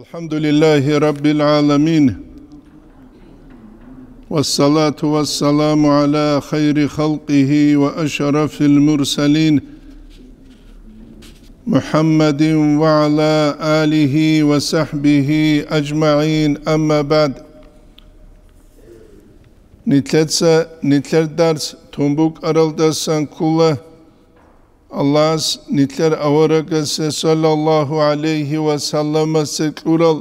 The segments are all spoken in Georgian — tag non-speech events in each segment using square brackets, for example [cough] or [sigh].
الحمد لله رب العالمين والصلاة والسلام على خير خلقه وأشرف المرسلين محمد وعلى آله وصحبه أجمعين أما بعد نتلتسى نتلت درس تنبوك أرالدسان كله Allah's nitler avaragası sallallahu aleyhi ve selleme sekural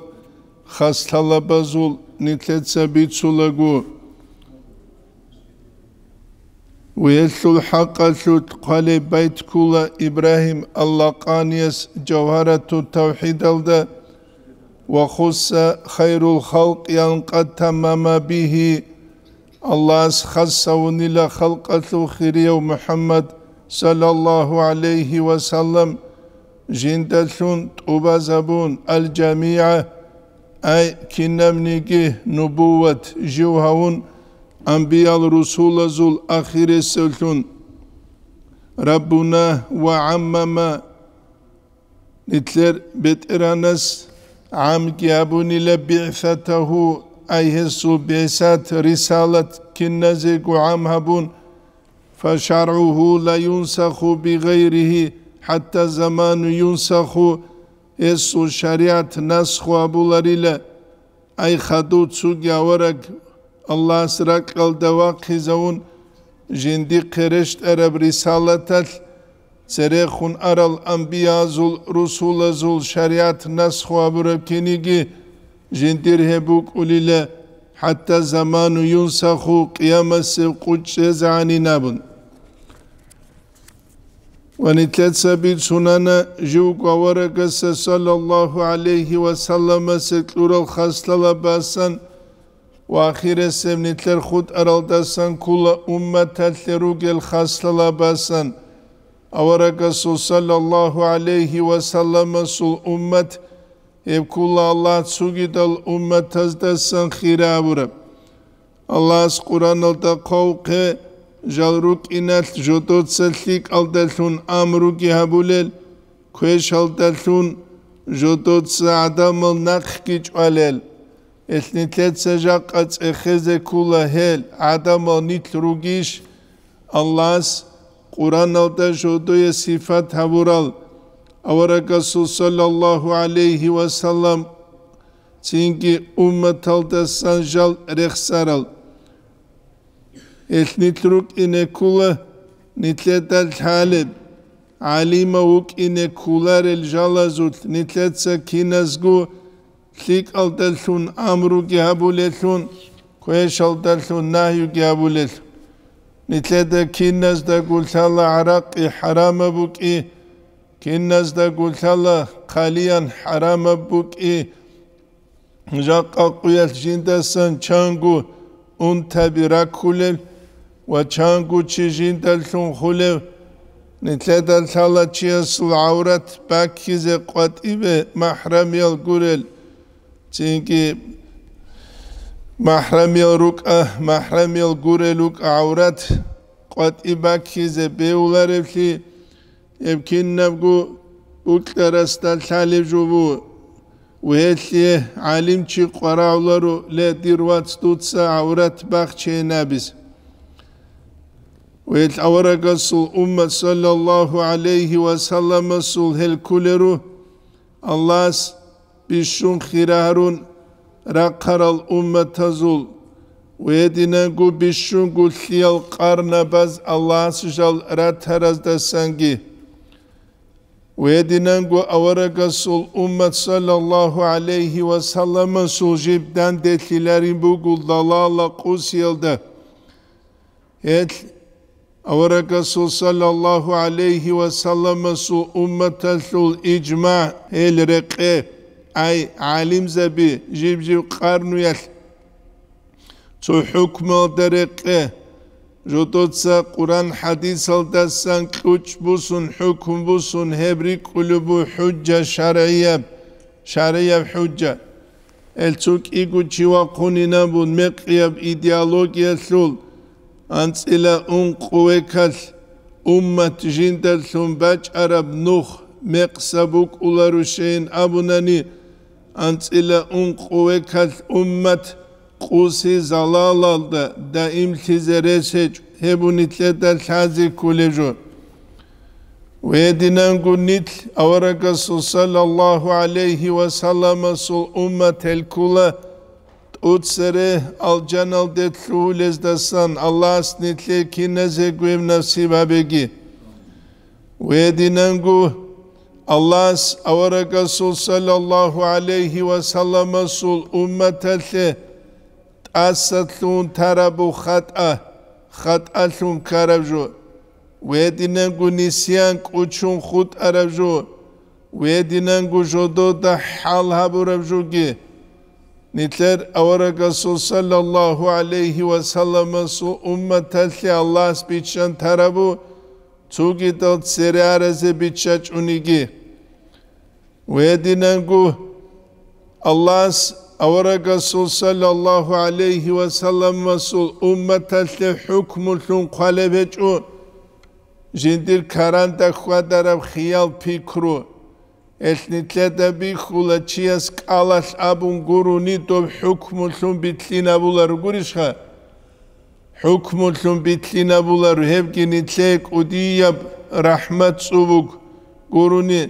hastalabazul nitletse bitsulagu ويتلو الحق قال بيت كولا إبراهيم الله قانيس جوهرة التوحيد الدا وخص خير الخلق ينقد تمام به الله خص ونلا خلقة خير محمد sallallahu aleyhi ve sellem jindelsun tuba zabun el cemi'a ay kinnem nigih nubuvet jivhavun anbiyal rusul zul ahire söltun Rabbuna ve ammama nitler betiranes am giyabun ile bi'fetehu ayhesu bi'sat risalet kinnezi gu'am habun فشرعه لا ينسخ بغيره حتى زمان ينسخ اس شريعت نسخ ابولاريلا اي خدو تسوغيا ورق الله سرق دواق زون جندي قرشت عرب رسالتك سرخون أرال أنبياء زل رسول زل شريعت نسخ وابركينيجي جندير هبوك أوليلا حتى زمان ينسخ قيام سيقود شزعاني نابن ونتلت سبيل سنانا جوك ووركس صلى الله عليه وسلم سكلور الخسلة باسا وآخر سمنتلر خود أرالدسا كل أمة تلروك الخسلة باسا أوركس صلى الله عليه وسلم سل أمة كل الله تسجد الأمة تزدسا خيرا ورب الله قرآن التقوقه ژاوروک اینلت ژوتو څلیک الدلتون امروکی هبولل کویش الدلتون ژوتو څادمل نخ کیچ ولل اسنیتلت سجاق اچ اخزه کولا هل ادمو نیت روگیش اللهس قران او ته ژوتو ی صفات هورال اور صلی الله علیه و سلم چینکی امه تلتسان جال رخسرل إذ نترك إن كل نتلت الحالب عليم وك إن كولار الجلزوت نتلت سكينزغو تلك الدلسون أمرو جابولتون كويش الدلسون نهيو جابولتون نتلت كينز دا قلتالا عراق حرام بوك إيه كينز دا قلتالا قاليا حرام بوك إيه جاقا قيال جندسان چانغو un tabi rakulel ვაჩანგუჩი ჟინდალშუნ ხულე ნიცედალშალაჩიასლ აურათ ბაქიზე ყვატიბე მაჰრამიალ გურელ ჩინკი მაჰრამიალ რუკა მაჰრამიალ გურელუკ აურათ ყვატიბაქიზე ბეულარებში ემკინნავგუ უკტერასთალალეჟუბუ უეთლე ალიმჩი ყვარავლარო ლედირვაც დუცა აურათ ბახჩენაბის ويت أورق أمة صلى الله عليه وسلم هل كلرو الله بشون خيرارون رقر الأمة تزول ويدنا قو بشون قو خيال قرن بز الله سجل رترز دسنجي ويدنا قو أورق أمة صلى الله عليه وسلم سلجيب دان دتلارين بو قو ضلال قوسيل ده ورقصو صلى الله عليه وسلم سو أمة سو الإجماع الرقى أي عالم زبي جيب جيب قرنو يل تو حكم الرقى جوتوتسا قرآن حديث الدسان كوش بوسن حكم بوسن هبري قلوبو حجة شرعية شرعية حجة التوك إيقو تشيوا قنينا بون مقيب إيديالوجيا سول Antsila unquwekal ummat jindal thumbaç arab nuh meqsabuk ularuşeyn abunani Antsila unquwekal ummat qusi zalalalda daim tizere seç hebunitle del hazi kulejo ويدنان قنيت أورقص صلى الله عليه وسلم صل أمة الكلة utsere al janal det lules dasan Allah snitle ki neze guim nafsiba begi ve dinangu Allah avara Resul sallallahu aleyhi ve sellem sul ummetle asatlun tarabu khat'a khat'alun karabju ve dinangu nisyan kuçun khut arabju ve dinangu jodo da hal haburabju gi Nitler Avaragasu sallallahu aleyhi ve sellem su ummetesi Allah biçen tarabu tugi dot seriareze biçaç unigi. Ve dinengu Allah Avaragasu sallallahu aleyhi ve sellem su ummetesi hükmülün kalebeçu jindir karan da khiyal pikru. Εθνικέτα μπίχουλα τσίας κάλας άπουν κουρουνί το χούκμου σουν πιτσίνα βουλαρου κούρισχα. Χούκμου σουν πιτσίνα βουλαρου χεύκινι τσέκ ουδίяб ραχμάτ σούβουκ κουρουνί.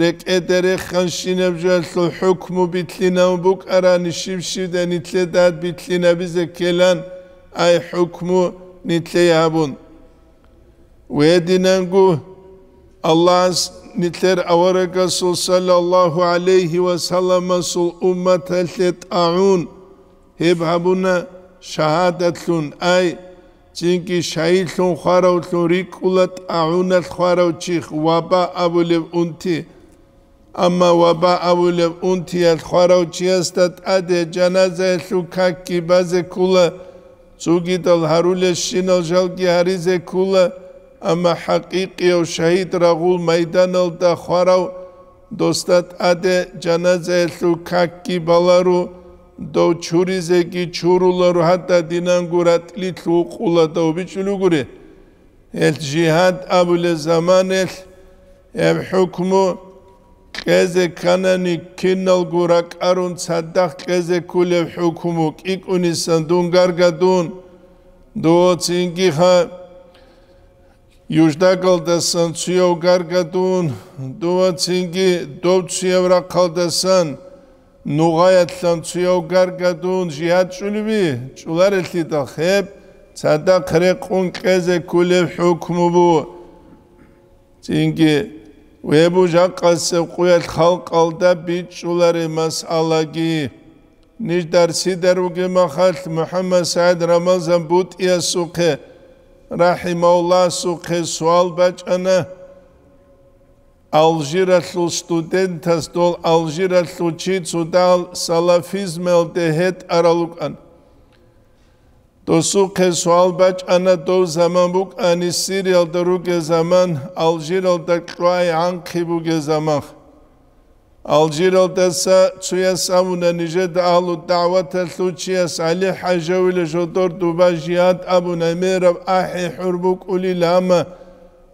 Rek ederek hanşine bjalsu hukmu bitlina buk arani şivşivden itledat bitlina bize kelan ay hukmu nitle yabun. Ve edinen gu Allah'ın نتلر أورك صلى الله عليه وسلم صل أمة تلت أعون هب هبنا شهادة لن أي جنك شهيد لن خارو لن ريكولت أعون الخارو تشيخ وابا أبو لب أنتي أما وابا أبو لب أنتي الخارو تشيستت أدي جنازة لن كاكي بازي كولا زوجي دل هارولي الشينال جلقي هاريزي كولا ამა ჰაკიკიო შაჰიდ რაღულ მაიდანალ და ხვარავ დოსტად ადე ჯანაზე ლუ კაკი ბალარუ დო ჩურიზე კი ჩურულარ ჰატა დინანგურატ ლი თუ ყულა და უბიჩლუგური ელ ჯიჰად აბულ ზამანელ ემ ჰუკმუ ყეზე კანანი კინალ გურა კარუნ სადახ ყეზე ქულევ ჰუკმუ კიკუნისან დუნ გარგადუნ დო წინგი ხა Юждагал да санцио гаргадун дуацинги довцевра калдасан нугаят санцио гаргадун жиатчулви чуларэлти да хэб цада крекун кэзэ кулев хукмубу цинги вебу жаккасэ куял халкалда бичулар имас алаги ниждар сидаруге махал мухаммад саад рамазан бут ясуке რაჰიმაულას უხე სვალბაჭანა ალჟირალუ სტუდენტას დოლ ალჟირალუ ჩიცუდალ სალაფიზმელ დეჰეთ არალუკან დოსუხე სვალბაჭანა დო ზამამუკ ანისირიალ დრუგე ზამან ალჟირალ დაკვაი ანხიბუგე ზამახ алжирал таса цуясамуна нижет алу даавата лучиас али хажавиле жодор дубажиат абуна мера ахи хурбук улилама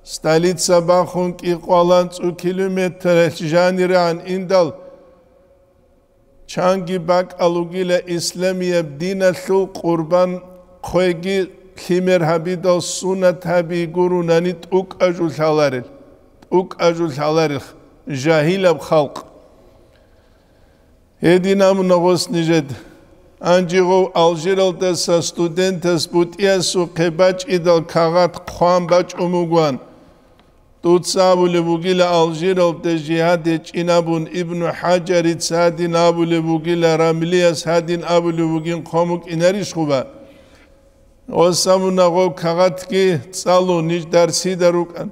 столица бахун киқвалан цу километр жаниран индал чанги бак алугиле исламия дина лу курбан хвеги химер хабидо сунат хаби гуру нанит ук ажу салари ук ажу салари жахилаб халқ ედინამ ნოვოსნიჟეთ ანჯიღო ალჟირელთა სტუდენტეს პუტიასო ქებაჭიდალ ქაღად ხვანბაჭუმუგვან თუცაბული ბუგილა ალჟირელთა ჯიჰადე ჩინაბუნ იბნუ ჰაჯარი ცადინაბული ბუგილა რამლიას ჰადინ აბული ბუგინ ხომუკ ინერიშ ხუბა ოსამუნაღო ქაღად კი წალო ნიჯ დარსი და რუკან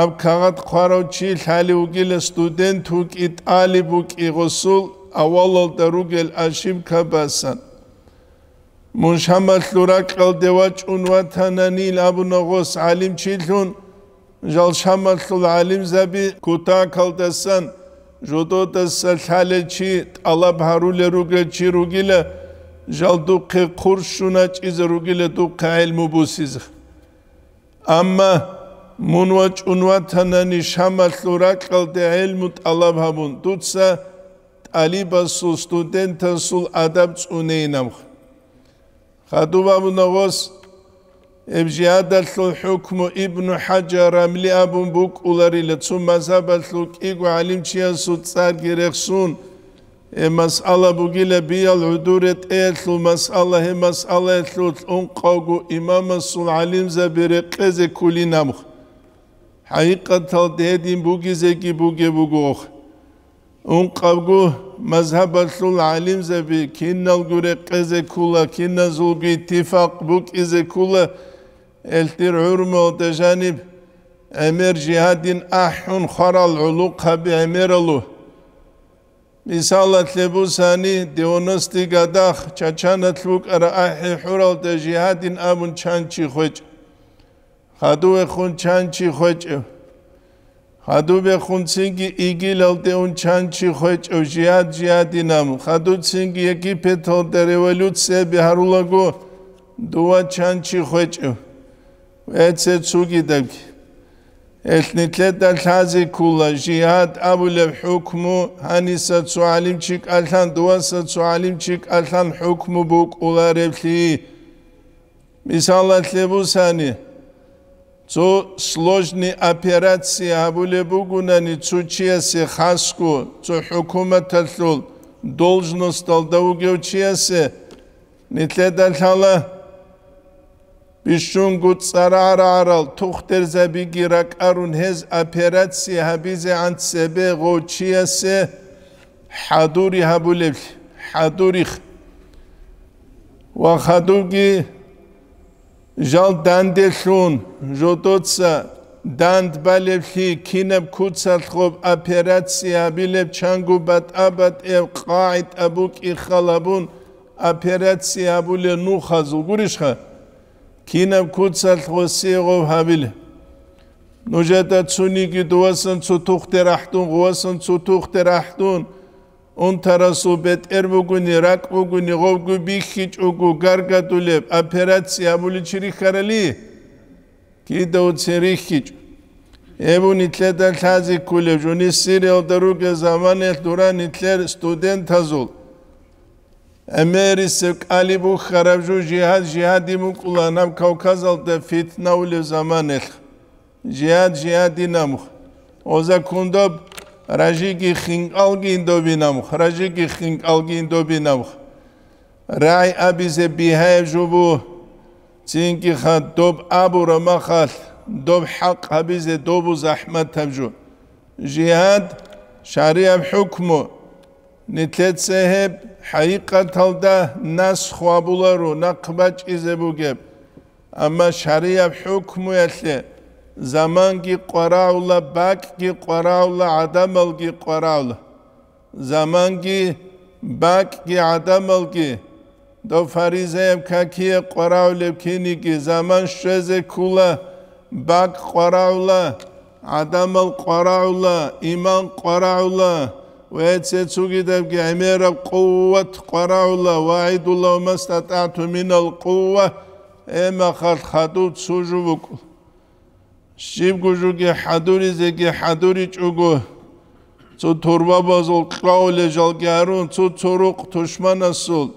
ამ ქაღად ხვაროჩი ხალი უგილე სტუდენტ უკი ტალიბ უკი გოსულ ავალალ და რუგელ აშიმ ქაბასან მუშამალ ლურა ყელდევა ჭუნვა თანანი ლაბნოღოს ალიმ ჩილუნ ჟალ შამალ ლ ალიმ ზაბი კუტა ქალდასან ჟოდო დას ხალეჩი ალა ბარულე რუგე ჩი რუგილე ჟალ დუქი ყურშუნა ჭიზ რუგილე დუქა ილმუბუსიზ ამმა მუნვაჭუნვათანანი შამათლურაკალდე ელმუტ ალაბაბუნ თუცა ტალიბასულ სტუდენტასულ ადაბწუნეინამხ ხადუბაბუნაღოს ებჟიადალლუ ჰუკმუ იბნუ ჰაჯარამლი აბუნ ბუკულარილა ცუ მაზაბალლუ კიგუ ალიმჩიასუ წარგირეხსუნ მასალა ბუგილე ბიალ უდურეთ ეთლუ მასალა ჰე მასალა ეთლუ უნყაგუ იმამასულ ალიმზე ბირეყეზე კულინამხ حقیقت دیدیم بوگیزه کی بوگی بوگوخ اون قبگو مذهب اصول علیم زبی کنال گوره قزه کولا کنال زلگو اتفاق بوک ازه کولا التر عرم و تجانب امر جهادin ahun خرال علو قبی امیرالو Misalat lebusani deonosti gadach çaçanat luk ara ahi hural de jihadin amun çançi hoç. ხადუე ხუნ ჩანჩი ხეჭი ხადუბე ხუნ ცინგი იგილალდე უნ ჩანჩი ხეჭი ჟიად ჟიადინამ ხადუ ცინგი ეგიფეთო და რევოლუცია ბიარულაგო დუა ჩანჩი ხეჭი ეცე ცუგიდებ ეთნიტლე და ლაზი კულა ჟიად აბულე ჰუკმუ ჰანისა ცუალიმჩი ალხან დუასა ცუალიმჩი ალხან ჰუკმუ ბუკულარებლი მისალათლებუსანი ძო сложни операция აბულებუგუნანი ცუჩიესე ხასკუ ძო ჰუკუმათალ დოლჟნოსტალ დაუგევჩიესე ნიტლედალალა ბიშუნგუ წარარარალ თუხტერზე ბიგირაკარუნ ჰეზ операция ჰაბიზე ანცებე ღოჩიესე ჰადური აბულებ ჰადურიხ ვახადუგი ჟალ დანდეშუნ ჟოტოცა დანდ ბალებში კინებ ქუცალხობ აფერაცია ბილებ ჩანგუბატ აბატ ევ ყაით აბუკი ხალაბუნ აფერაცია ბულე ნუხაზ გურიშხა კინებ ქუცალხოსი ღო ჰაბილ ნუჟატა ცუნი კი დოასან ცუ თუხტერ აჰტუნ ღოასან ცუ თუხტერ აჰტუნ ონთარასო ბეტერმოგუნი რაკმოგუნი ღობგუ ბიხიჭუგუ გარგადულებ აფერაცია მულიჩირი ხარალი კიდო ცერიხიჭ ებუნი თლედა თაზი კულე ჟუნი სირელ დრუგე ზამანე დურანი თლერ სტუდენტაზულ ამერის კალიბუ ხარაბჟუ ჟიჰად ჟიჰადი მუკულანამ კავკაზალ და ფიტნაულე ზამანე ჟიჰად ჟიჰადი ნამხ ოზა კუნდობ რაჟიკი ხინყალგინდობინამ რაჟიკი ხინყალგინდობინამ რაი აბიზე ბიჰეჟუბუ წინკი ხატობ აბურა მახალ დობ ჰაყ აბიზე დობუ ზაჰმათამჟუ ჟიჰად შარიამ ჰუკმუ ნითლეცეჰებ ჰაიყათალდა ნას ხვაბულარო ნაქბაჭიზებუგებ ამა შარიამ ჰუკმუ ელე ზამანგი ყვარავლა ბაკი ყვარავლა ადამალგი ყვარავლა ზამანგი ბაკი ადამალგი და ფარიზემ ქაქია ყვარავლებ ქინიგი ზამან შეზე ქულა ბაკ ყვარავლა ადამალ ყვარავლა იმან ყვარავლა ვეცე ცუგიდებგი ამერა ყუვათ ყვარავლა ვაიდულა მასტატა თუ მინალ ყუვა ემახალ ხადუ ცუჟუბუკ შიბგუჟუგე ჰადური ზეგე ჰადური ჭუგუ ცუ თორვა ბაზო ყაოლე ჟალგე არონ ცუ ცოროყ თუშმანასულ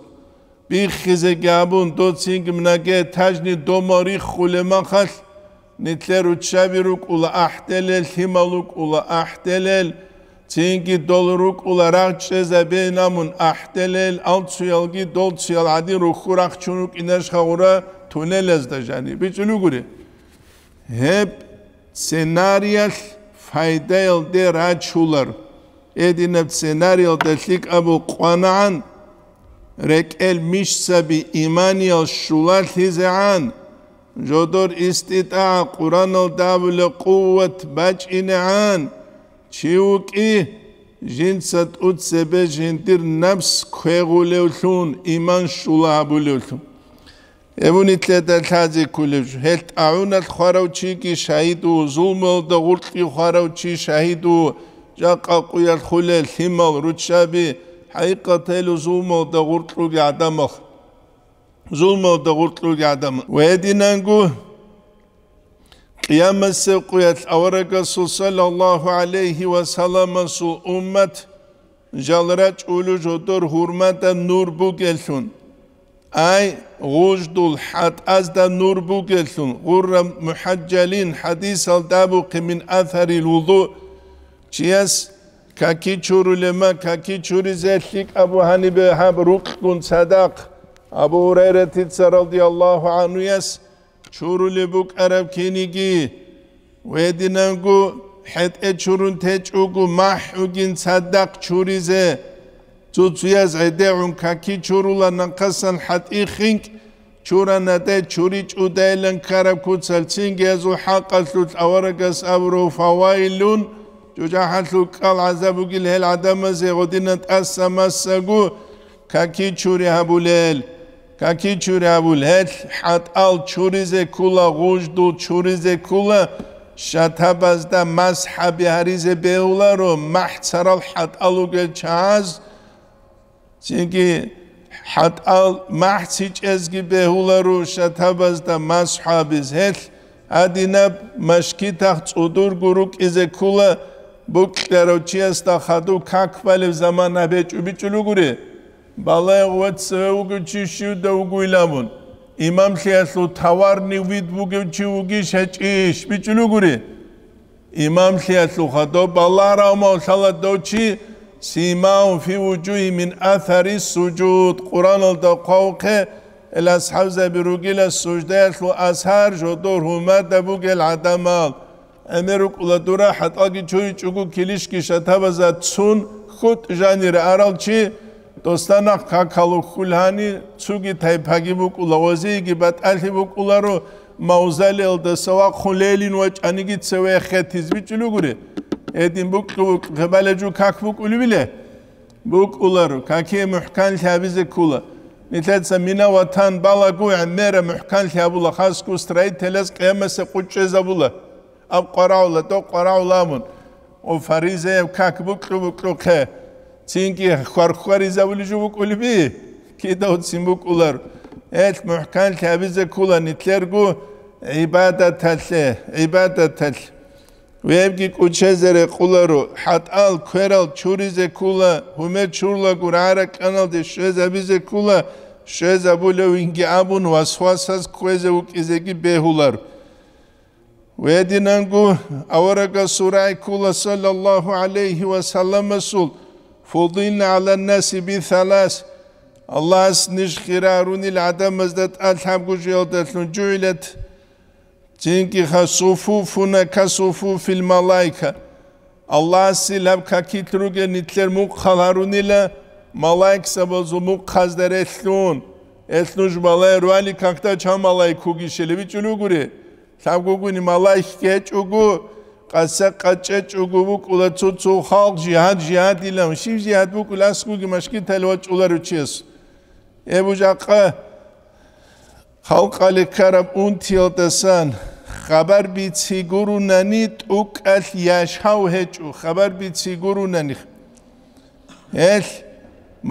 ბიხიზე გაბუნ დო ცინგ მნაგე თაჟნი დომორი ხულემან ხალ ნიტლერ უჩავირუ კულა აჰტელე ლიმალუ კულა აჰტელე ცინგი დოლრუ კულა რაჩეზე ბენამუნ აჰტელე ალცუელგი დოლცუელ ადი რუხურახ ჩუნუ კინაშ ხაურა თუნელეს და ჟანი ბიჭლუგური ჰებ სცენარიალ ფაიდაელ დე რაჩულარ ედინებ სცენარიალ და ლიკაბო ყვანან რეკელ მიშსები იმანიალ შულალ ჰიზაან ჯოდორ ისტიტა ყურანალ დავლ ყუვთ ბაჭინაან ჩიუკი ჟინცად უცებე ჟინტირ ნაფს ქვეღულევლუნ იმან შულაბულევლუნ Emun itlet el tazi kulüj. Helt aunat kharavçi ki şahidu zulmel da gultki kharavçi şahidu. Jaqa kuyal khulel himal rutşabi. Hayqatel zulmel da gultlu ki adamak. da gultlu ki adamak. Ve edinangu Kıyametse kuyat avrakası sallallahu aleyhi ve sellem su ummet. Jalraç uluj odur hurmeten nur bu gelsun ay gujdul hat azda da nur bu gelsin gurra muhaccelin hadis al dabu min atharil wudu çiyas kaki çurulema kaki çuri zellik Abu Hanibe hab rukun sadak Abu Hureyre titsa radiyallahu anhu yas çurule buk Arab kenigi ve dinangu het e çurun teç ugu mah ugin sadak çurize ცუცუეს ედეუნ კაკი ჩურულანან ხასან ჰატი ხინკ ჩურანადე ჩური ჭუდაილენ ქარაკუცალ ცინგეზუ ჰაყალუ ავარაგას ავრო ფავაილუნ ჯუჯაჰალუ ყალ აზაბუ გილჰელ ადამაზე ღოდინან ტასამასაგუ კაკი ჩური აბულელ კაკი ჩური აბულელ ჰატალ ჩურიზე კულა ღუშდუ ჩურიზე კულა შათაბაზდა მასჰაბი ჰარიზე ბეულა რო მაჰცარალ ჰატალუ გელჩაზ سیگی، حدآل محصیج ازگی به اولارو شتاباز دا مسحاب از هل، عدیناب مشکی تخت صدور گروه از اکولا بکل دارو چه از دا خدو که کفالی و زمان عبید شو بچونو گوری؟ بالا این خواهد سه اوگو چه شیو دا اوگو ایلامون، ایمام خیلی از بیچلوگری امام نیوید بگو چه اوگیش هچگیش بچونو گوری؟ بله را اومد خواهد داو چه სიმაუ ფი უჯუი მინ ათარი სუჯუდ ყურანულ და ყავხე ელა სავზე ბრუგილა სუჯდე ლუ ასჰარ ჟოდურ ჰუმა და ბუგელ ადამა ამერუ ყულადურა ჰატაგი ჩუი ჩუგუ ქილიშკი შათავაზა ცუნ ხუტ ჟანირ არალჩი დოსტანა ქაქალუ ხულანი ცუგი თაიფაგი ბუკულა ოზი იგი ბატალი ბუკულარო მაუზალელ და სავა ხულელინ ვაჭანიგი ცევე ხეთიზ ბიჭლუგური edin bu kuvuk, kebalecu kak buk ulu bile buk ularu kaki muhkan tabizi kula nitetsa mina vatan bala gu amere muhkan tabula khas ku stray teles qemese qutche zabula ab qaraula to qaraulamun o farize kak buk buk khe çünkü xarxari zabulu ju buk ulu bi ki da simbuk ular et muhkan tabizi kula nitler gu ibadet tatle ibadet tatle ვებგი კუჩეზერე ყულერო ჰატალ ქერალ ჩურიზე ქულა ჰუმე ჩურლა გურ არა კანალდე შეზაბიზე ქულა შეზაბულე ვინგი აბუნ ვასვასას ქვეზე უკიზეგი ბეჰულარ ვედინანგუ ავარაგა სურაი ქულა სალალლაჰუ ალეიჰი ვასალამ მასულ ფუდილ ალა ნასი ბი თალას ალას ნიშ ხირარუნილ ადამაზდა ალ ჰამგუ ჟელდა თუნ ჯუილეთ Çünkü hasufufuna kasufu fil malaika. Allah silab kakitruge nitler mukhalarunila malaik sabazu mukhazder etlun. Etnuş balay ruali kakta çam malay kugi şelevi çuluguri. Sabguguni malaik geç ugu. Kasa kaçe çugu e bu kula tutsu halk jihad cihad ilam. Şiv jihad bu kula skugi maşki telvaç ular uçuyuz. Ebu cakka Havqali karab untiyo dasan xabar bi siguru nani tuk el yaşhav heçu xabar bi siguru nani el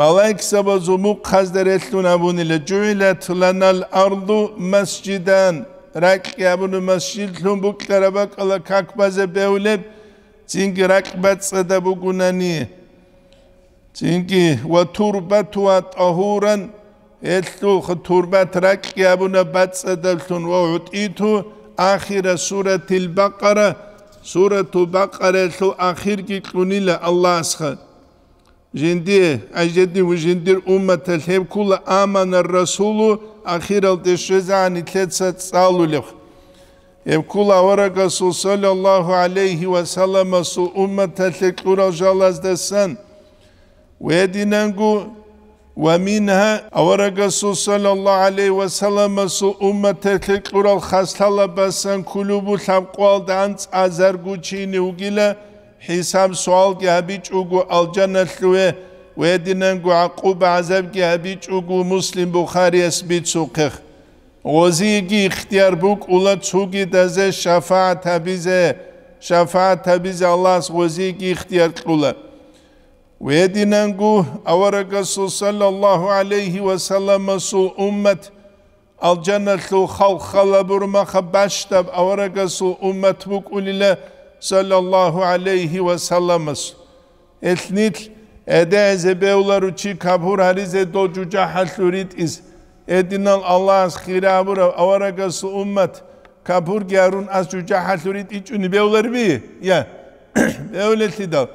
ملايك سبا زموق خزدر يتلون أبون إلى جعلت لنا الأرض مسجدا راك يابون مسجد لهم بوك تربك الله كاك بازا بيولب تينك راك بات صدا بوكوناني تينك وتربة وطهورا etlu turbet rakkabuna batsadalsun ve utitu ahire suretil bakara suratu bakara su ahir ki kunile Allah aşkına جندي أجدي وجندير أمة الحب كل آمن الرسول أخير الدشز عن ثلاثة سالو لخ يب كل ورقة صلى الله عليه وسلم سو أمة الحب كل جالس دسن ويدينانكو ومنها ورقص صلى الله عليه وسلم سو أمتك القرى الخستلة بسن قلوب الأبقال دانس أزرقوشي نوغيلا حساب سؤال جابيج أقو الجنة لوه ويدنن قو عقوب عذاب جابيج أقو مسلم بخاري اسبيت سوقخ غزيجي اختيار بوك أولا تسوقي دازي شفاعة تبيزي شفاعة تبيزي الله غزيجي اختيار قولا ويدنانغو أورقصو صلى الله عليه وسلم سو أمت الجنة لو خلخل برما خباشتب أورقصو أمت بكول الله صلى الله عليه وسلم سو إثنيت أدى زبيولارو چي كابور هريز دو جوجا حلوريت إز أدنال الله از خيرابور أورقصو أمت كابور جارون از جوجا حلوريت إج أني بيولار بي يا بيولتي دال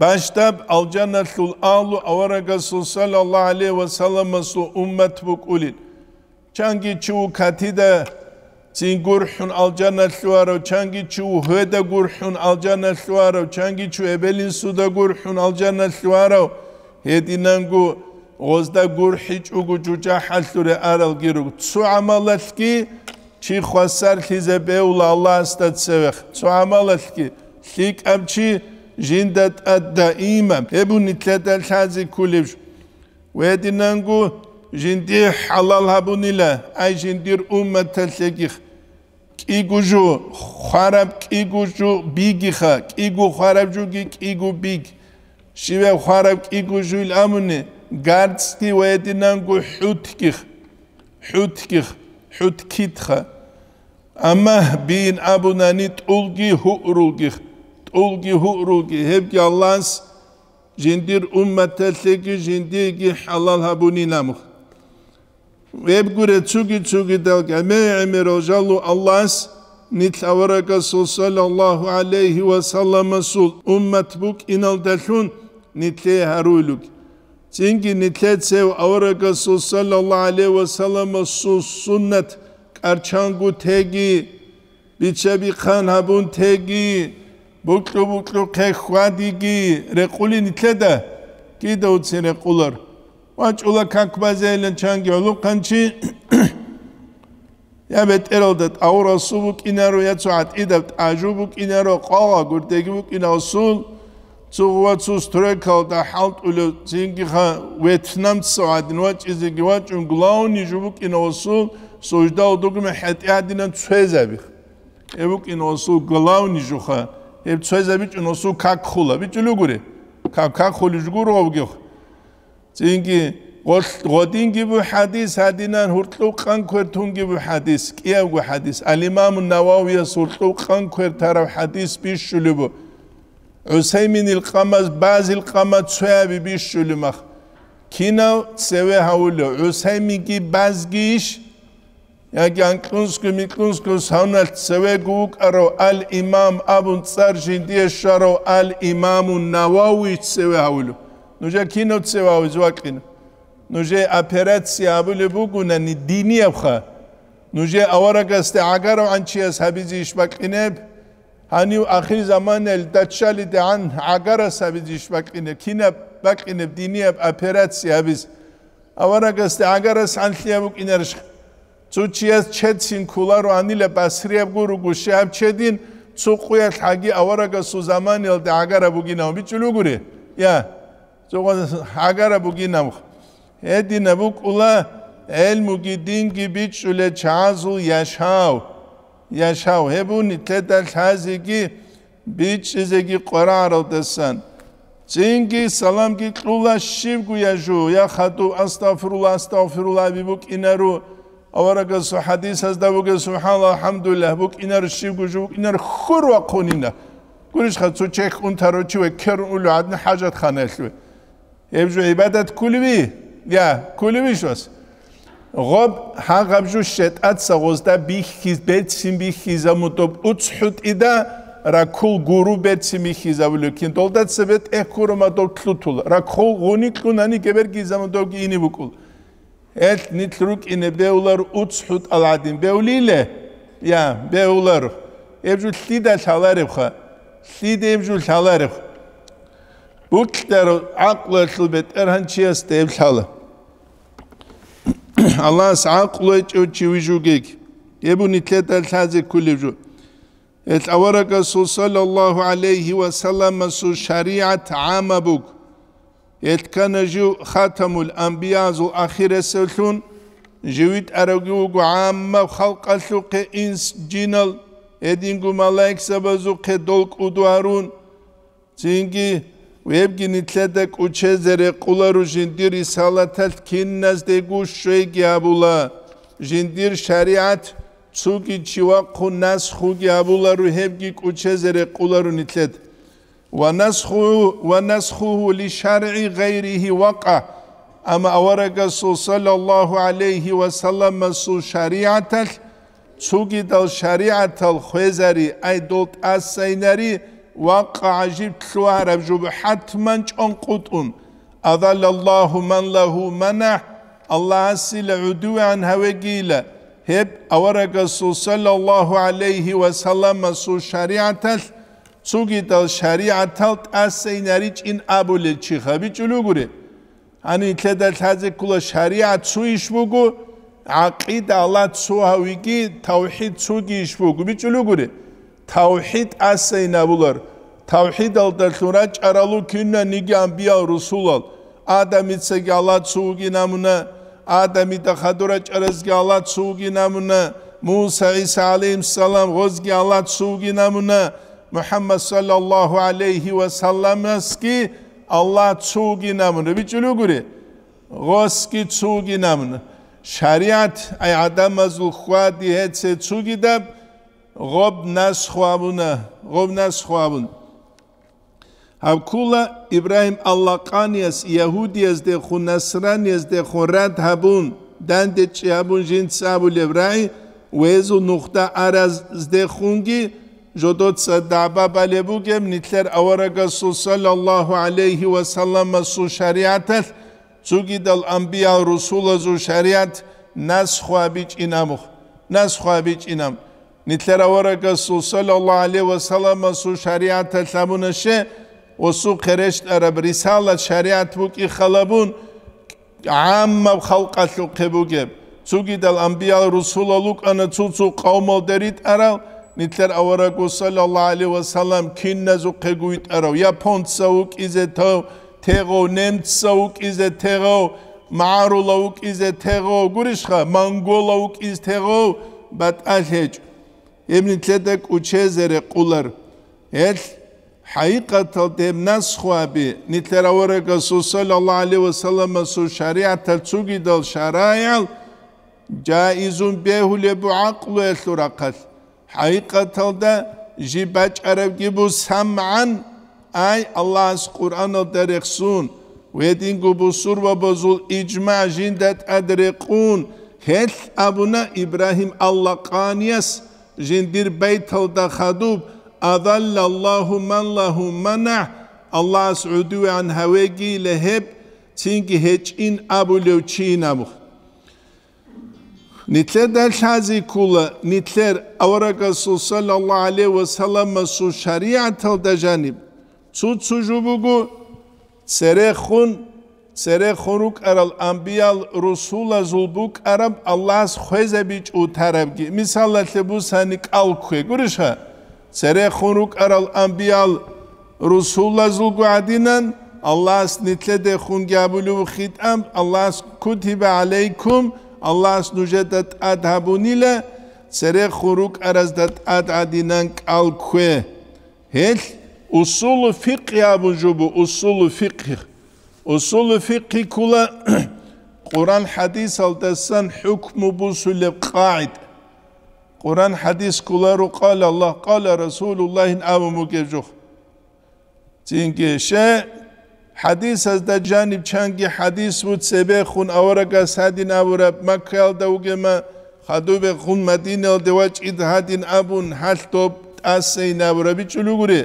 Baştab alcana sul alu avara gasul sallallahu aleyhi ve sellem su ummet bu kulit. Çangi çu katide singurhun alcana suaro çangi çu hede gurhun alcana suaro çangi çu ebelin suda gurhun alcana suaro hedinangu ozda gurhi çugu cuca halsure aral giru su amalaski çi khasar hizebeul Allah astatsevex su amalaski lik amchi ჟინდათ ადა იმა ებუნი თლადალხაზი ქულიშ ვედინანგუ ჟინდი ჰალალ ჰაბუნილა აი ჟინდირ უმმა თლეგი კიგუჟუ ხარაბ კიგუჟუ ბიგიხა კიგუ ხარაბჟუგი კიგუ ბიგ შივე ხარაბ კიგუჟუ ლამუნი გარცტი ვედინანგუ ჰუთკი ჰუთკი ჰუთკითხა ამა ბინ აბუნანი ტულგი ჰურულგი ხ olgi hurugi hebgi Allah'ın jindir ummetel teki ki halal habuni namuh. Ve gure çugi çugi dalga me emir ojallu Allah'ın nitavara Resul sallallahu aleyhi ve sellem sul ummet buk inal delhun nitle haruluk. Çünkü nitle sev avara Resul sallallahu aleyhi ve sellem sul sunnet karçangu tegi biçe kan habun tegi ბუკლუ ბუკლუ ქეხვადიგი რეყული ნიტლედა კიდე უცინე ყულარ ვაჭულა ქანქბაზელენ ჩანგი ოლუყანჩი ياბეტერალდა [coughs] აურასუ ბუკინარო ياცუ ატიდაბტ აჟუ ბუკინარო ყოა გურდეგი ბუკინავსულ ცუღვაცუს თრეკალდა ჰალტულო ზინგი ხა ვეთნამ წოადინ ვაჭიზიგი ვაჭუნ გლაუნი ჟუ ბუკინავსულ სოჯდა ოდუგმე ჰატიადინან წვეზები ებუკინავსულ გლაუნი ჟუხა ეს წვეზე ბიჭუნოს უ ქაკხულა ბიჭულიგური ქაკ ქაკხული ჯგურ ოვგი წინკი ყოლ ყოდინგი ბუ ჰადის ჰადინან ჰურტლუ ყან ქერთუნგი ბუ ჰადის კიევგუ ჰადის ალიმამ ნავავია სურტლუ ყან ქერთარავ ჰადის ბიშული ბუ ჰუსეიმინ ილ ყამაზ ბაზ ილ ყამა წვეები ბიშული მახ კინავ წევე ჰაულო ჰუსეიმინ კი ბაზგიშ ягян кунскы миткунскы саунат севегук аро ал имам абун царжин диешаро ал имаму навави севавлу ну же кино севавиз вакин ну же операция абуле бугунани дини авха ну же аварагасте агаро анчи асабизи ишвакинеб ани ахир заман эл датшали дан агара сабизи ишвакине кинеб вакинеб дини операция абиз аварагасте агара санхлиабук инерш წუჩიას ჩედსინ ქულარო ანილე პასრიებგურ უგუში აბჩედინ წუყუე ხაგი ავარაგასუ ზამანელ და აგარა ბუგინავ მიჩულუგური ია წუყა აგარა ბუგინავ ედინა ბუკულა ელ მუგიდინგი ბიჩულე ჩაზუ იაშავ იაშავ ჰებუნი თედა ხაზიგი ბიჩიზეგი ყვარარო დესან წინგი სალამგი ყულა შივგუ იაშუ ია ხატუ ასტაფრულა ასტაფრულა ბიბუკინარო ავარაგას ჰადისას და ვუგე სუბჰანალა ჰამდულილა ვუკ ინარ შიგუჟ ვუკ ინარ ხურვა ქონინა გურიშ ხა ცუ ჩეხ უნთა როჩი ვე ქერულ ადნ ჰაჯათ ხანა ეშვე ებჟე იბადათ კულვი ია კულვი შოს ღობ ჰაღაბჟუ შეტად საღოზდა ბიხის ბეცი ბიხიზა მოტობ უცჰუტი და რაკულ გურუ ბეცი მიხიზა ვლუკინ დოლდაცებეთ ეხურმა დოლთლუთულ რაკულ ღონი კუნანი გებერგიზა მოტობ გინი ვუკულ et nitruk ine beular utzhut aladin beulile ya beular evcul sida salarifha sida evcul salarif bu kitler aklı sulbet erhan çiyas dev salı [clears throat] Allah aklı etçi akla çivicugik ebu nitlet el sazi kulivcu et avaraka sallallahu aleyhi ve sellem su şeriat amabuk etkanı ju hatamul anbiya zu ahire selun jivit aragu gu amma halqa suqe ins jinal edingu malaik sabazu ke dolk uduarun çünkü Vebgi nitledek uçezere kularu jindir risalatet kinnez de guş şeygi abula. Jindir şeriat çugi çivakku nashu gi abularu hevgi uçezere kularu nitledek. ونسخه, ونسخه لشرع غيره وقع أما أورقس صلى الله عليه وسلم سو شريعتك چوگی دل شريعة الخوزری أي دوت از وقع واقع عجیب تلو عرب جب حتما چون قطعون أظل الله من له منع الله عسل عدو عن هوجيلة هب أورق صلى الله عليه وسلم سو شريعتك ზუგიტალ შარიათალ ასეინარი წინ აბულე ჩიხები ჭულუგური ანი ქედა თაზე კულა შარიათ სუიშმუგუ აკიდალა სუავიგი თავჰიდ სუგიშმუგუ ბიჭულუგური თავჰიდ ასეინაბულარ თავჰიდალ დათურა ჭარალუ ქინნა ნიგი ამბია რუსულალ ადამიცეგი ალა სუგი ნამუნა ადამი და ხადურა ჭარესგი ალა სუგი ნამუნა მუსა ისალიმ სალამ ღოზგი ალა სუგი ნამუნა محمد sallallahu الله ve sellem است که الله چوگی نمونه بی چلو گوری کی چوگی نمونه شریعت ای عدم از خواه دیه چه چوگی دب غب نس خوابونه غب نس خوابون هب کولا ابراهیم الله قانی است یهودی است ده خو نصرانی است رد هبون دند چه هبون جنس ابو لبراهی ویزو نقطه عرز ده خونگی ჟოდოც დააბაბალე ბუგემ ნიტლერ ავარაგა სულ სალალლაჰუ ალეიჰი ვასალამა სულ შარიათალ ზუგიდალ ამბია რუსულა ზუ შარიათ ناس خوابي چينامو ناس خوابي چينام نيتلر اوراك رسول صلى الله عليه وسلم سو شريعت تلمونشه وسو قرشت عرب رساله شريعت بو كي خلبون عام خلق اتلو قبوگه سوگي دل انبياء رسول الله لوك ان تسو قوم دريت عرب ნიტლერ ავარაკუ სალალალა ალი ვა სალამ კინნაზუ ქეგუიტარავ ია ფონცა უკიზე თო თეღო ნემცა უკიზე თეღო მაარულა უკიზე თეღო გურიშხა მანგოლა უკიზ თეღო ბატალეჭ ემნიტლედა კუჩეზერე ყულარ ელ ჰაიყათა დემნას ხვაბი ნიტლერ ავარაკა სალალალა ალი ვა სალამ სუ შარიათა ცუგიდალ შარაიალ ჯაიზუ ბეჰულებუ აყლუ ელ ურაკალ Hakikatalda jibaç arab gibi sem'an ay Allah Allah's Kur'an'ı dereksun ve din gibi sur ve bozul icma jindet adrekun heth abuna İbrahim Allah kaniyas jindir beytalda khadub adallallahu man manah. Allah az udu an havegi leheb çünkü hiç in abu levçin abu Nitler şazi kula, nitler avra Resul sallallahu aleyhi ve sellem su şeriat al dejanib. Su sujubugu serehun serehuruk aral ambiyal rusula zulbuk arab Allah's khozebiç u tarabgi. Misalle bu sanik al kue guruşa. Serehuruk aral ambiyal rusula zulgu adinan Allah's nitle de hun gabulu khit am Allah's kutibe aleykum Allah snujetat ad habunile sere khuruk arazdat ad adinan al kwe hel usul fiqh ya bu usul fiqh usul fiqh kula Kur'an [clears throat] hadis altasan hükmü bu sülle qaid Kur'an hadis kularu kal Allah kal Resulullah'ın avumu gecuh çünkü şey حدیث از ده جانب چنگی حدیث بود سبه خون اورگا سادین اورب مکال دوگه ما خدوب خون مدینه دوچ ادهادین ابون حلتوب اسی نوربی چلو گوری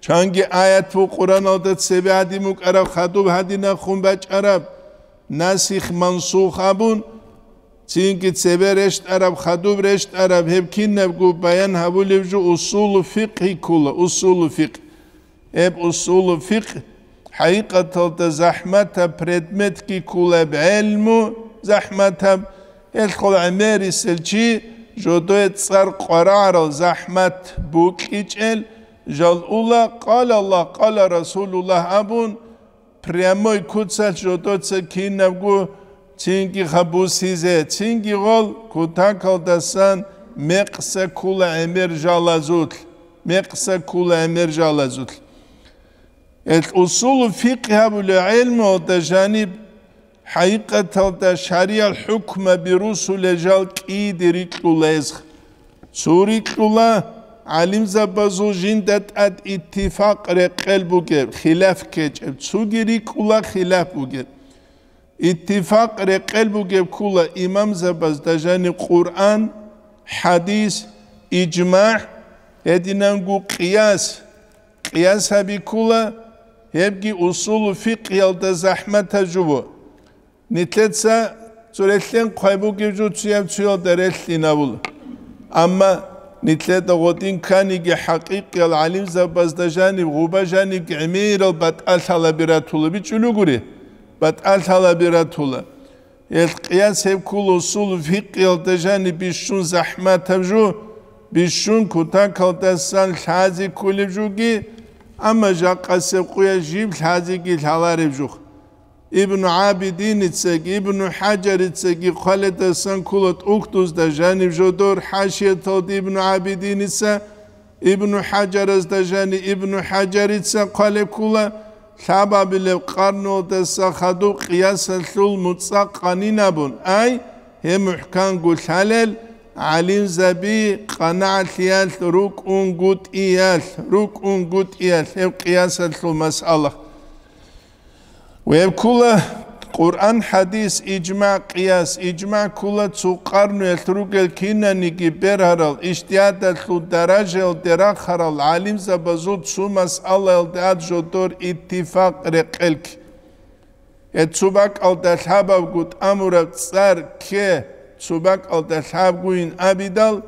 چنگی آیت و قرآن آدت سبه هدی مک عرب خدوب هدی نخون بچ عرب نسیخ منسوخ ابون چینکی سبه رشت عرب خدوب رشت عرب هبکین نبگو بیان هبولیو جو اصول فقه کلا اصول فقه اب اصول فقه ჰაიკათოთ ზაჰმათა პრედმეთკი ქულებ ელმუ ზაჰმათა ელხოლ ამერი სელჩი ჟოდოე წარ ყვარარო ზაჰმათ ბუკიჭელ ჟალულა ყალალა ყალა რასულულა აბუნ პრემოი ქუცალ ჟოდოც ქინავგუ ჩინკი ხაბუსიზე ჩინკი ღოლ ქუთანკალდასან მეყსა ქულა ამერ ჟალაზულ მეყსა ქულა ამერ ჟალაზულ الأصول الفقه والعلم وتجانب حقيقة الشريعة الحكم برسول جال كيدر كلازخ سوري كلا علم زبازو جندت أد اتفاق رقل بوكر خلاف كجب سوغيري كلا خلاف بوكر اتفاق رقل بوكر كلا إمام زباز دجانب قرآن حديث إجماع هدينا قياس قياس بكلا Jepki usulü fik yalda zahmet hacubu. Nitletsa zuretlin kaybu gevcu tüyev tüyo deretli nabul. Ama nitlet ağodin kani ki hakik yal alim zabazda janib guba janib ki emir al bat al tala biratulu bir çülü guri. Bat al tala biratulu. Yel kıyas hevkul usulü fik yalda janib bişun zahmet hacubu. Bişun kutan kaldasan şazi kulibcu ki اما جاك قسقويا جيب الحازيكي الحواري بجوخ ابن عابدين تسقي ابن حجر تسقي خالد سن كولت أكتوز دا جانب جودور حاشية تود ابن عابدين تسا ابن حجر از دا جانب ابن حجر تسا قال كولا شابا بلو قرنو تسا خدو قياس الثل متسا قنينبون اي هم حكان قل حلل ალინ ზაბი ყანაათიალ რუკუნგუტიალ რუკუნგუტიალ ევ ყიასალ მასალა ვებ კულა ყურან ჰადის იჯმა ყიას იჯმა კულა ცუყარნელ რუკელ ქინანი კი პერარალ ისტიადა თუ დარაჟელ დერა ხარალ ალიმ ზაბაზუ ცუ მასალა ელდად ჟოტორ ittifaq რეყელკ ეცუბაკ ალდა ჰაბავგუტ ამურა წარ ქე سباق التحاب قوين أبي دل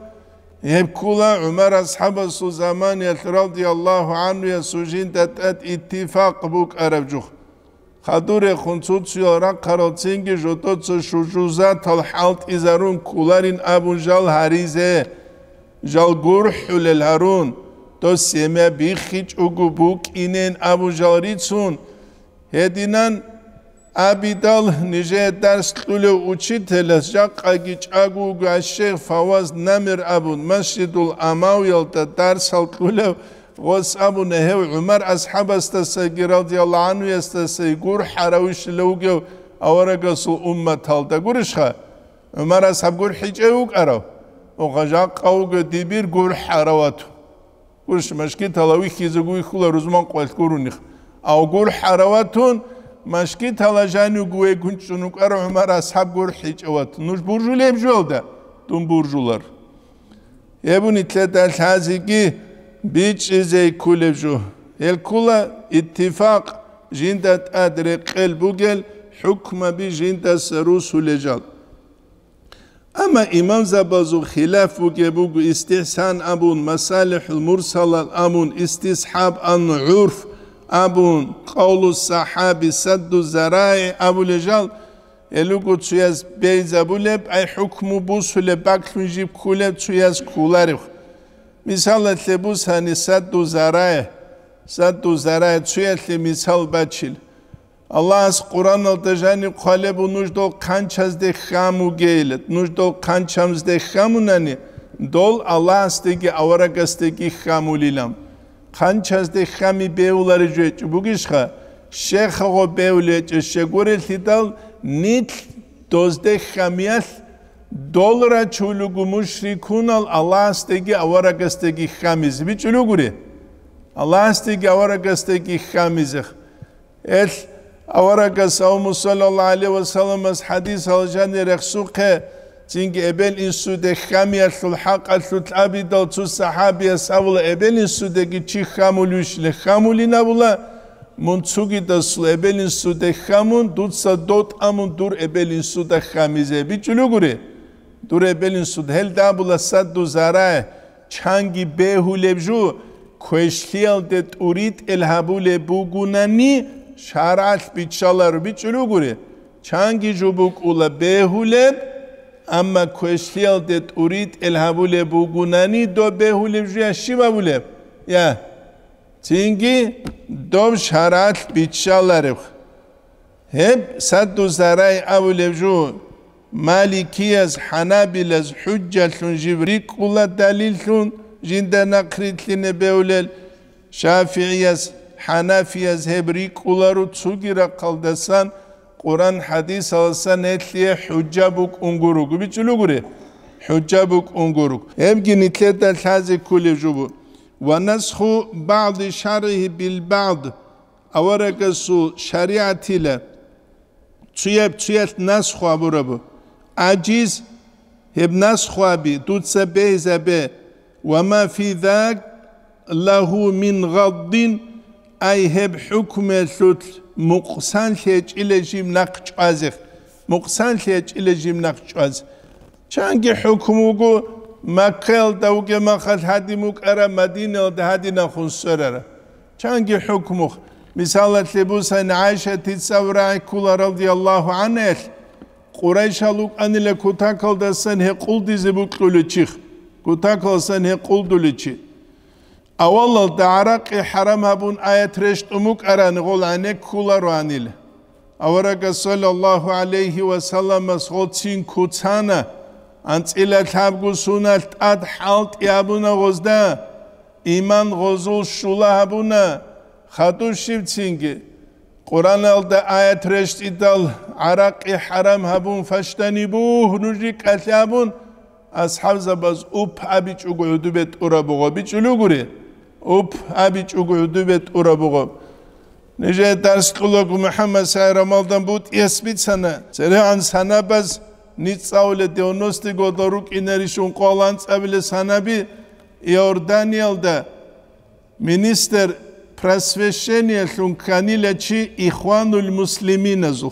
يبكولا عمر أصحاب زمان رضي الله عنه يسجين تتأت اتفاق بوك أربجوخ خدور خنصوت سيارا قراتسينج جوتوت شجوزا تلحالت إزارون كولارين أبو جال هريزة جال قرح للهارون تو سيما بيخيج أقو بوك إنين أبو جال ريتسون هدينان آبیدال نجات درس کل قطیت لسجا قاجیچ اگو گشیر فواز نمیر ابون مسجد ال آماویال تا درس هال کل قص ابون هیو عمر از حب است سعیر از گر است سعیر حراوش لوجو آورگس امت هال تا گورش عمر از حب گور حیچ اوق او و قجع قوگ دیبر گور حراوتو گورش مشکی تلویخی زگوی خلا روزمان قلت کرونیخ آگور حراوتون مشکی تلاجان güve günçünük ara, ار ashab gör hiç حیچ اوات نوش برجو لیب جول ده دون برجوlar. Ebun itle del haziki biç izey kulevju. El kula ittifak jindat adre kalbu gel hukma bi jindat saru sulecal. Ama İmam Zabazu hilaf bu gebu istihsan abun masalihul mursal amun istishab an urf آبون قائل صاحب سادو زرای ابو الجهل الگو تی از بیزابولب احکم بوسه بکش مجب کله تی از کولرخ مثال اتله بوسه نی سادو زرای سادو زرای تی مثال بچل الله از قرآن ادجانی قله بو نشد کانچزده خامو گل ند نشد کانچامزده خامونه نی دول الله است که آورگسته کی خامولیم خانچه از دی خمی بیولاری جوی چه بگیش خا شیخ خو بیولی چه شگوری سی نیت دوز دی خمیت دول را چولوگو مشری کنال اللہ استگی اوارک استگی خمیز بی چولوگو الله اللہ استگی اوارک استگی خمیز ایل اوارک ساو الله علیه و سلم از حدیث حال جانی رخصو წინგი ებელინ სუდე ხამიაშულ ჰაყალშუ თაბიდო თუ საჰაბია სავლა ებელინ სუდე კი ჩი ხამულიშლე ხამულინავლა მონცუგი და სლებელინ სუდე ხამუნ დუცა დოტ ამუნ დურ ებელინ სუდე ხამიზე ბიჭლუგური დურ ებელინ სუდე ჰელ დაბულა სადუ ზარა ჩანგი ბეჰულებჟუ ქუეშლიალ დე ტურით ელ ჰაბულე ბუგუნანი შარალ ბიჭალარ ბიჭლუგური ჩანგი ჯუბუკულა ბეჰულებ اما کوشتیل دت اورید الهبول بوگونانی دو بهول جیشی بوله یا تینگی دوم شرط بیچالارخ هب صد و زرای اول جو مالکی از حنابل از حجتون جبری قولا دلیلتون جند نقریتلین بولل شافعی از حنافی از هبری قولا رو تسوگی را قلدسان قرآن حديث ألسان اتلي حجابك انقروك بيجلو قري حجابك انقروك يبقي نتلتا الحازي كل جبو ونسخ بعض شرعه بالبعض أورك سو شريعتي له تشيب تشيت نسخ أبو ربو عجيز هب نسخ أبي دوت سبيه زبيه وما في ذاك له من غض أي هب حكم الثلث مقسن شیچ ایلجیم نقچ عزف مقسن شیچ ایلجیم نقچ عزف چنگی حکمو گو مکل دوگه مخد هدی موک اره مدینه ده هدی نخون سر اره چنگی حکمو مثالت لبوس ان عایشه تیسورای کول رضی الله عنه قریش لوک ان لکوتا کل دستن هی قول دیزی بوک قلو چیخ کوتا کل سن هی قول دولی چیخ اول الدارق حرم ابن ايت رشتمك ارن غلانك كولارانيل اورك صلى الله عليه وسلم صوتين كوتانا ان صلى تابغ سنل تاد حالت ابن غزدا ايمان غزول شولا ابن خاتو شيفتينغ قران الدا ايت رشتيدل عرق حرم ابن فشتنبوه نجي قلابون اصحاب زبز اوب ابي چوغو دوبت اورا بوغو بيچلو گوري უფ აბი ჭუგუ უდუბე ტურაბუღო ნეჟე დასკლოგ მუჰამმად საერამალდან ბუთ ესბიცანა წერე ან სანაბას ნიცაულე დიონოსტი გოდორუ კინერიშუნ ყოლან წაბილე სანაბი იორდანიელ და მინისტერ პრესვეშენია შუნ კანილაჩი იხვანულ მუსლიმინაზუ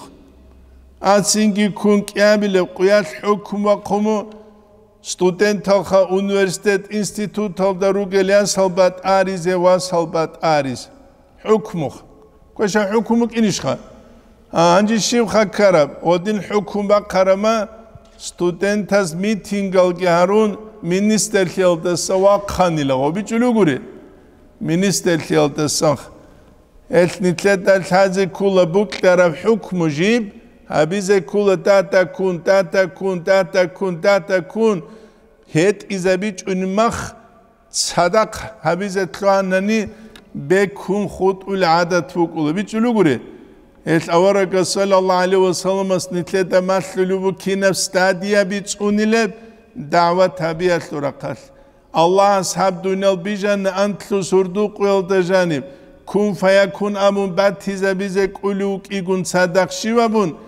აცინგი კუნ კიაბილე ყიას ჰუკმა ყმო სტუდენტთა უნივერსიტეტ ინსტიტუტთა და რუგელიან სალბატ არის ზევა სალბატ არის ჰუკმუ ქეშა ჰუკმუ კინიშხა ანჯი შევხა ქარა ოდინ ჰუკუმა ქარამა სტუდენტას მიტინგალკი არონ მინისტერთელდა სვა ხანილა ობიჭლუგური მინისტერთელდა სახ ეთნიტლე და თაზი კულა ბუკლარა ჰუკმუ ჯიბ Habize kula tata kun tata kun tata kun tata kun. Het izabich unmach sadak habize tlanani be kun khut ul adat fuk ul bich ulugure. Et avaraka sallallahu aleyhi ve sellem asnitle de maslulu bu kinef stadiya bich unileb dava tabiat rakal. Allah ashab dunel bijan antlu surduk vel dejanib. Kun faya kun amun bat hize bize kuluk igun sadak şivabun. bun.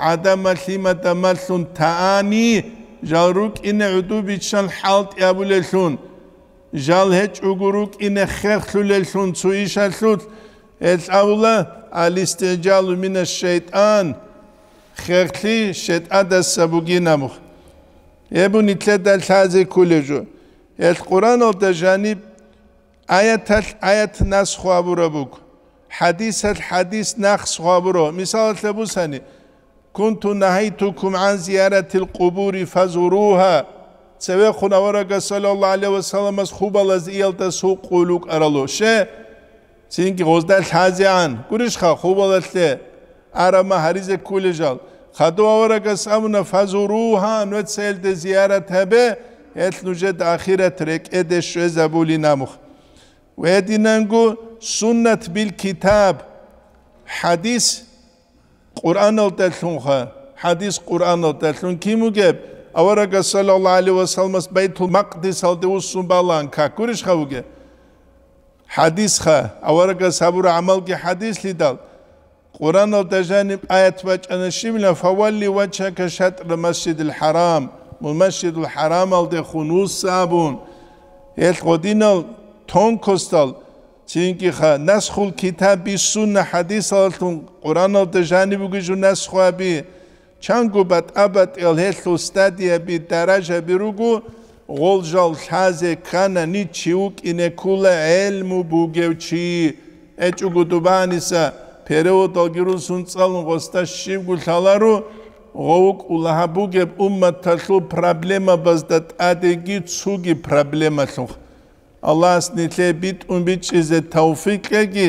ადამა ლიმა და მალსუნ თაანი ჟალრუკ ინე უდუბიჩან ჰალტ იაბულესუნ ჟალ ჰეჭუგურუკ ინე ხერხლულესუნ ცუ იშალუთ ეს აულა ალისტეჯალ მინა შეიტან ხერხლი შეტადა საბუგინამო ებუნი თლედა თაზე კულეჟო ეს ყურანო და ჟანი აიათ აიათ ნას ხვაბურობუკ ჰადისალ ჰადის ნახს ხვაბურო მისალთებუსანი كنت نهيتكم عن زيارة القبور فزوروها سوى خنورك صلى الله عليه وسلم از خوب لزيال تسو قولوك ارالو شه سينك غزدال حازعان قرش خا خوب لتلي أرما هريز جال خدو ورك سامنا فزوروها نوت سيل ده زيارة زيارتها به اتنوجد آخرة رك ادش زبولي نامخ ويدي ننقو سنت بالكتاب حديث قرآن التلون خا حديث قرآن التلون كيمو جاب أورق صلى الله عليه وسلم بيت المقدس هل دوسن بالان كا كورش خوجه حديث خا أورق صبر عمل كي حديث لدال قرآن التجانب آية وجه شملا فولي وجهك شطر المسجد الحرام والمسجد الحرام هل سابون يلقودين تون كوستال چینکی خا نسخ کتابی سون حدیث آلتون قرآن آلتا جانی بگیشو نسخ آبی چنگو بات آبت الهیل تو ستادی بی درجه بی روگو غول جال تازه کانا نی چیوک اینه کول علمو بگیو چی ایچو گدوبانی سا پیره و دلگیرو سون چالون غستا شیو گو تالارو غوک اولاها بگیب امت تلو پرابلیما بزداد آدگی چوگی پرابلیما تلو ალას ნიტლებით უმბიჩიზე თავფიკეგი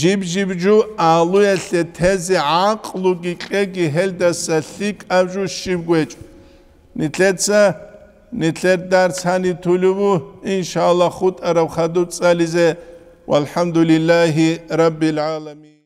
ჯიბჯიბჯუ ალუესე თეზე აყლუგი კეგი ჰელდასა ლიკ აბჟუ შიბგვეჭ ნიტლეცა ნიტლერ დარცანი თულუბუ ინშალა ხუტ არავხადუ წალიზე ვალჰამდულილაჰი რაბილალამინ